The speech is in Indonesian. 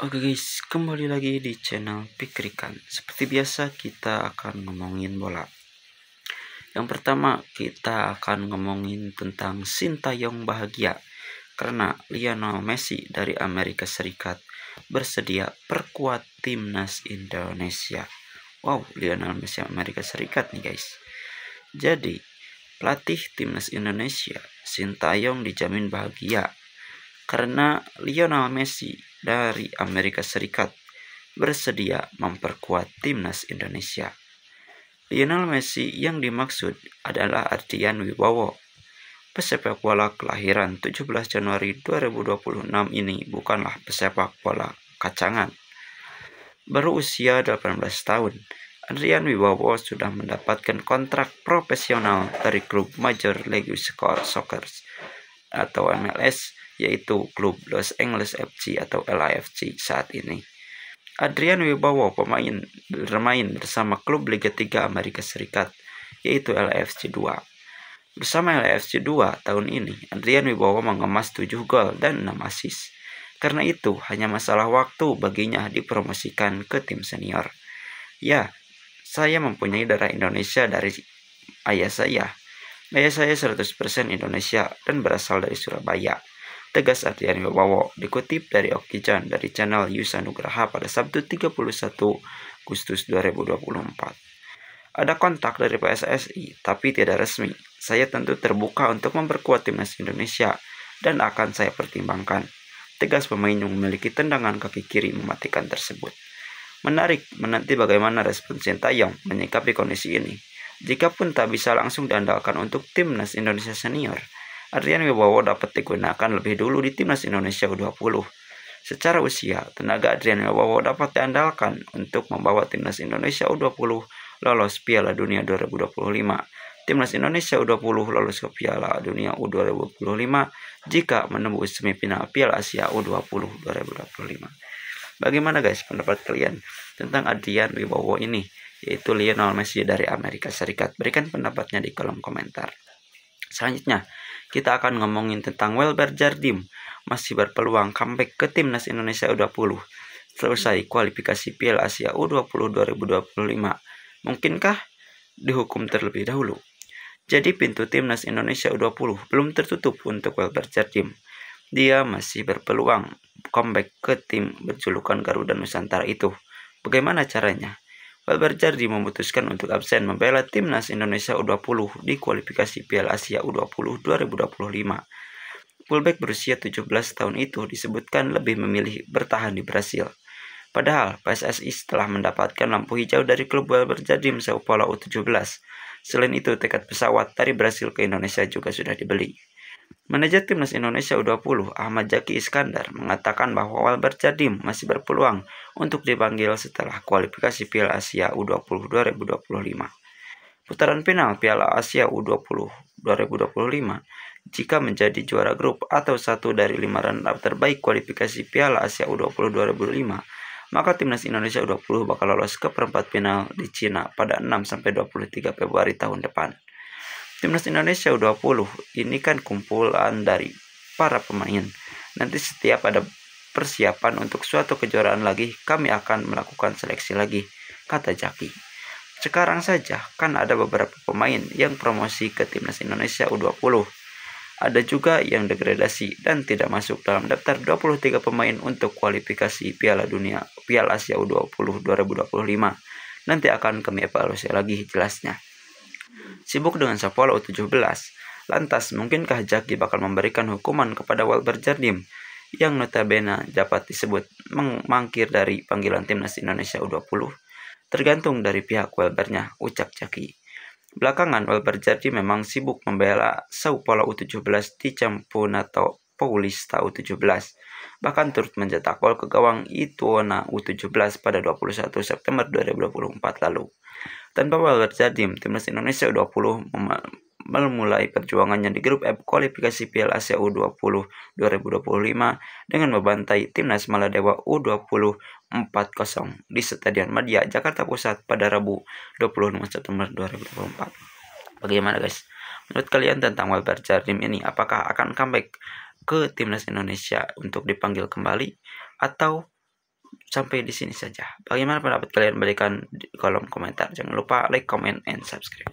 Oke okay guys, kembali lagi di channel pikirkan. Seperti biasa kita akan ngomongin bola. Yang pertama kita akan ngomongin tentang Sintayong bahagia karena Lionel Messi dari Amerika Serikat bersedia perkuat timnas Indonesia. Wow, Lionel Messi Amerika Serikat nih guys. Jadi pelatih timnas Indonesia Sintayong dijamin bahagia karena Lionel Messi dari Amerika Serikat bersedia memperkuat timnas Indonesia. Lionel Messi yang dimaksud adalah Artian Wibowo. Pesepak bola kelahiran 17 Januari 2026 ini bukanlah pesepak bola kacangan. Baru usia 18 tahun, Adrian Wibowo sudah mendapatkan kontrak profesional dari klub Major League Soccer atau MLS yaitu klub Los Angeles FC atau LAFC saat ini. Adrian Wibowo pemain bermain bersama klub Liga 3 Amerika Serikat yaitu LAFC 2. Bersama LAFC 2 tahun ini, Adrian Wibowo mengemas 7 gol dan 6 assist. Karena itu, hanya masalah waktu baginya dipromosikan ke tim senior. Ya, saya mempunyai darah Indonesia dari ayah saya. Ayah saya 100% Indonesia dan berasal dari Surabaya. Tegas Ardian Wibowo dikutip dari Oki Chan dari channel Yusa Nugraha pada Sabtu 31 Agustus 2024. Ada kontak dari PSSI, tapi tidak resmi. Saya tentu terbuka untuk memperkuat timnas Indonesia dan akan saya pertimbangkan. Tegas pemain yang memiliki tendangan kaki kiri mematikan tersebut. Menarik menanti bagaimana respon Sintayong menyikapi kondisi ini. Jikapun tak bisa langsung diandalkan untuk timnas Indonesia senior, Adrian Wibowo dapat digunakan lebih dulu di timnas Indonesia U20. Secara usia, tenaga Adrian Wibowo dapat diandalkan untuk membawa timnas Indonesia U20 lolos Piala Dunia 2025. Timnas Indonesia U20 lolos ke Piala Dunia U2025 jika menembus semifinal Piala Asia U20 2025. Bagaimana guys pendapat kalian tentang Adrian Wibowo ini? yaitu Lionel Messi dari Amerika Serikat. Berikan pendapatnya di kolom komentar. Selanjutnya, kita akan ngomongin tentang Welber Jardim masih berpeluang comeback ke timnas Indonesia U20 selesai kualifikasi Piala Asia U20 2025. Mungkinkah dihukum terlebih dahulu? Jadi pintu timnas Indonesia U20 belum tertutup untuk Welber Jardim. Dia masih berpeluang comeback ke tim berjulukan Garuda Nusantara itu. Bagaimana caranya? Valver Jardi memutuskan untuk absen membela timnas Indonesia U20 di kualifikasi Piala Asia U20 2025. Fullback berusia 17 tahun itu disebutkan lebih memilih bertahan di Brasil. Padahal PSSI setelah mendapatkan lampu hijau dari klub Valver Jardi Sao Paulo U17. Selain itu, tiket pesawat dari Brasil ke Indonesia juga sudah dibeli. Manajer Timnas Indonesia U20 Ahmad Jaki Iskandar mengatakan bahwa Walbert Jadim masih berpeluang untuk dipanggil setelah kualifikasi Piala Asia U20 2025. Putaran final Piala Asia U20 2025 jika menjadi juara grup atau satu dari lima runner-up terbaik kualifikasi Piala Asia U20 2025, maka Timnas Indonesia U20 bakal lolos ke perempat final di Cina pada 6-23 Februari tahun depan. Timnas Indonesia U20 ini kan kumpulan dari para pemain. Nanti setiap ada persiapan untuk suatu kejuaraan lagi, kami akan melakukan seleksi lagi, kata Jaki. Sekarang saja kan ada beberapa pemain yang promosi ke Timnas Indonesia U20. Ada juga yang degradasi dan tidak masuk dalam daftar 23 pemain untuk kualifikasi Piala Dunia Piala Asia U20 2025. Nanti akan kami evaluasi lagi jelasnya sibuk dengan Safwal U17. Lantas, mungkinkah Jaki bakal memberikan hukuman kepada Walter Jardim yang notabene dapat disebut mangkir dari panggilan timnas Indonesia U20? Tergantung dari pihak Welbernya, ucap Jaki. Belakangan, Walter Jardim memang sibuk membela Sao Paulo U17 di Campunato Paulista U17 bahkan turut mencetak gol ke gawang Ituona U17 pada 21 September 2024 lalu. Tanpa Walter Jardim, timnas Indonesia U20 memulai perjuangannya di grup F kualifikasi Piala Asia U20 2025 dengan membantai timnas Maladewa U20 4-0 di Stadion Madia Jakarta Pusat pada Rabu 20 September 2024. Bagaimana guys? Menurut kalian tentang Walter Jardim ini apakah akan comeback ke timnas Indonesia untuk dipanggil kembali atau sampai di sini saja. Bagaimana pendapat kalian? Berikan di kolom komentar. Jangan lupa like, comment, and subscribe.